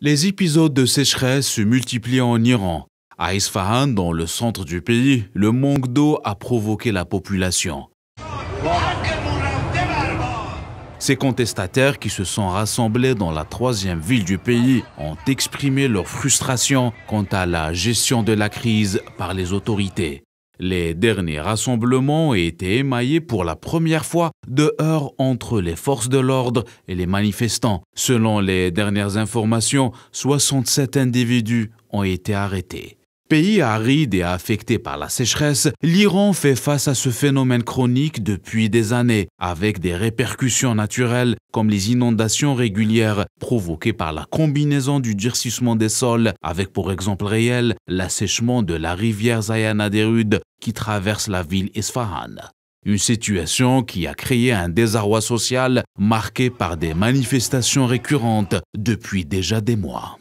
Les épisodes de sécheresse se multiplient en Iran. À Isfahan, dans le centre du pays, le manque d'eau a provoqué la population. Ces contestataires qui se sont rassemblés dans la troisième ville du pays ont exprimé leur frustration quant à la gestion de la crise par les autorités. Les derniers rassemblements ont été émaillés pour la première fois de heurts entre les forces de l'ordre et les manifestants. Selon les dernières informations, 67 individus ont été arrêtés. Pays aride et affecté par la sécheresse, l'Iran fait face à ce phénomène chronique depuis des années, avec des répercussions naturelles comme les inondations régulières provoquées par la combinaison du durcissement des sols, avec pour exemple réel l'assèchement de la rivière Derud, qui traverse la ville Isfahan. Une situation qui a créé un désarroi social marqué par des manifestations récurrentes depuis déjà des mois.